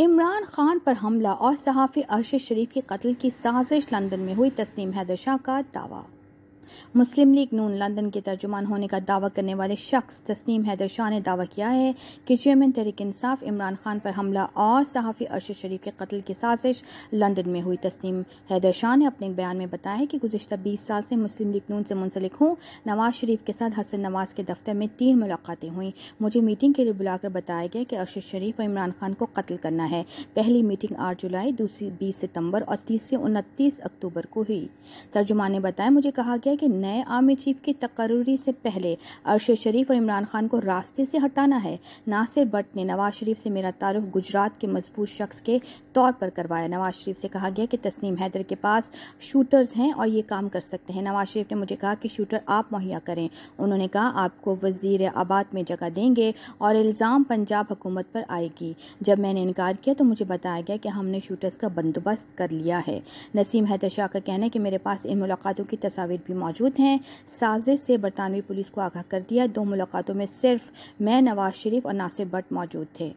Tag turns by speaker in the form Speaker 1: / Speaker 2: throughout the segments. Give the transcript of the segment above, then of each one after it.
Speaker 1: इमरान खान पर हमला और सहाफ़ी अरशद शरीफ के कत्ल की साजिश लंदन में हुई तस्नीम हैदर शाह का दावा मुस्लिम लीग नून लंदन के तर्जुमान होने का दावा करने वाले शख्स तस्नीम हैदर शाह ने दावा किया है कि चेयरमैन तहरीक इंसाफ इमरान खान पर हमला और सहाफ़ी अरशद शरीफ के कत्ल की साजिश लंदन में हुई तस्नीम हैदर शाह ने अपने बयान में बताया है कि गुजशत बीस साल से मुस्लिम लीग नून से मुंसलिक हूँ नवाज शरीफ के साथ हसन नवाज के दफ्तर में तीन मुलाकातें हुई मुझे मीटिंग के लिए बुलाकर बताया गया कि अरशद शरीफ और इमरान खान को कत्ल करना है पहली मीटिंग आठ जुलाई दूसरी बीस सितम्बर और तीसरी उनतीस अक्टूबर को हुई तर्जुमान ने बताया मुझे कहा गया है कि नए आर्मी चीफ की तकर्री से पहले अरशद शरीफ और इमरान खान को रास्ते से हटाना है नासिर भट्ट ने नवाज शरीफ से मेरा तारुफ गुजरात के मजबूत शख्स के तौर पर करवाया नवाज शरीफ से कहा गया कि तस्नीम हैदर के पास शूटर्स हैं और ये काम कर सकते हैं नवाज शरीफ ने मुझे कहा कि शूटर आप मुहैया करें उन्होंने कहा आपको वजीर आबाद में जगह देंगे और इल्ज़ाम पंजाब हुकूमत पर आएगी जब मैंने इनकार किया तो मुझे बताया गया कि हमने शूटर्स का बंदोबस्त कर लिया है नसीम हैदर शाह का कहना है कि मेरे पास इन मुलाकातों की तस्वीर भी मौजूद हैं साजिश से बरतानवी पुलिस को आगाह कर दिया दो मुलाकातों में सिर्फ मैं नवाज शरीफ और नासिर भट्ट मौजूद थे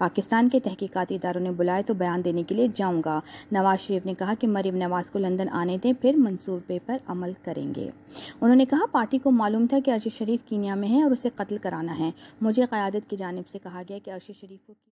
Speaker 1: पाकिस्तान के तहकीकती इदारों ने बुलाए तो बयान देने के लिए जाऊंगा नवाज शरीफ ने कहा कि मरीम नवाज को लंदन आने दें फिर मंसूबे पर अमल करेंगे उन्होंने कहा पार्टी को मालूम था कि अर्शद शरीफ कीनिया में है और उसे कत्ल कराना है मुझे क़्यादत की जानब से कहा गया कि अर्शद शरीफ को